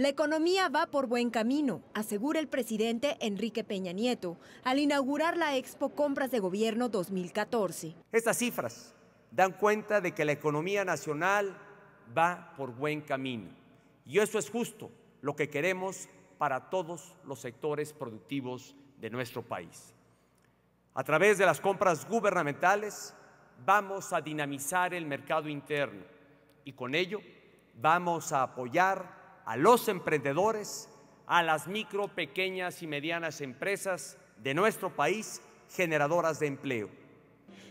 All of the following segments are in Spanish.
La economía va por buen camino, asegura el presidente Enrique Peña Nieto al inaugurar la Expo Compras de Gobierno 2014. Estas cifras dan cuenta de que la economía nacional va por buen camino. Y eso es justo lo que queremos para todos los sectores productivos de nuestro país. A través de las compras gubernamentales vamos a dinamizar el mercado interno y con ello vamos a apoyar a los emprendedores, a las micro, pequeñas y medianas empresas de nuestro país generadoras de empleo.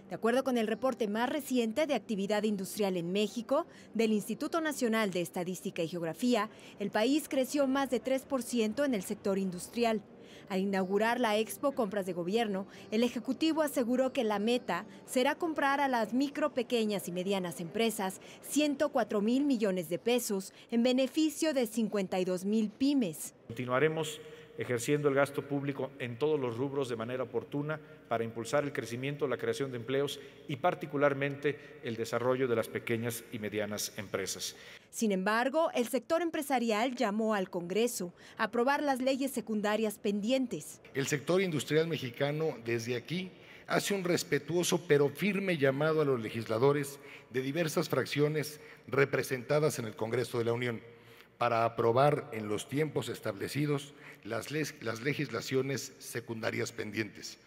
De acuerdo con el reporte más reciente de actividad industrial en México del Instituto Nacional de Estadística y Geografía, el país creció más de 3% en el sector industrial. Al inaugurar la Expo Compras de Gobierno, el Ejecutivo aseguró que la meta será comprar a las micro, pequeñas y medianas empresas 104 mil millones de pesos en beneficio de 52 mil pymes. Continuaremos ejerciendo el gasto público en todos los rubros de manera oportuna para impulsar el crecimiento, la creación de empleos y particularmente el desarrollo de las pequeñas y medianas empresas. Sin embargo, el sector empresarial llamó al Congreso a aprobar las leyes secundarias pendientes. El sector industrial mexicano desde aquí hace un respetuoso pero firme llamado a los legisladores de diversas fracciones representadas en el Congreso de la Unión para aprobar en los tiempos establecidos las, las, legislaciones secundarias pendientes.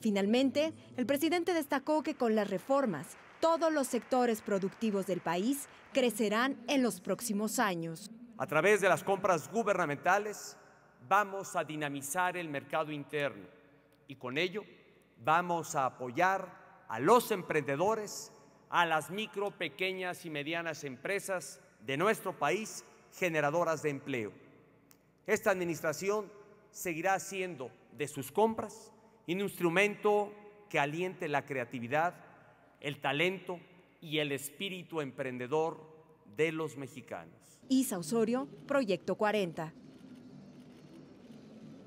Finalmente, el presidente destacó que con las reformas todos los sectores productivos del país crecerán en los próximos años. A través de las compras gubernamentales vamos a dinamizar el mercado interno y con ello vamos a apoyar a los emprendedores, a las micro, pequeñas y medianas empresas de nuestro país generadoras de empleo. Esta administración seguirá siendo de sus compras un instrumento que aliente la creatividad el talento y el espíritu emprendedor de los mexicanos. Isa Osorio, Proyecto 40.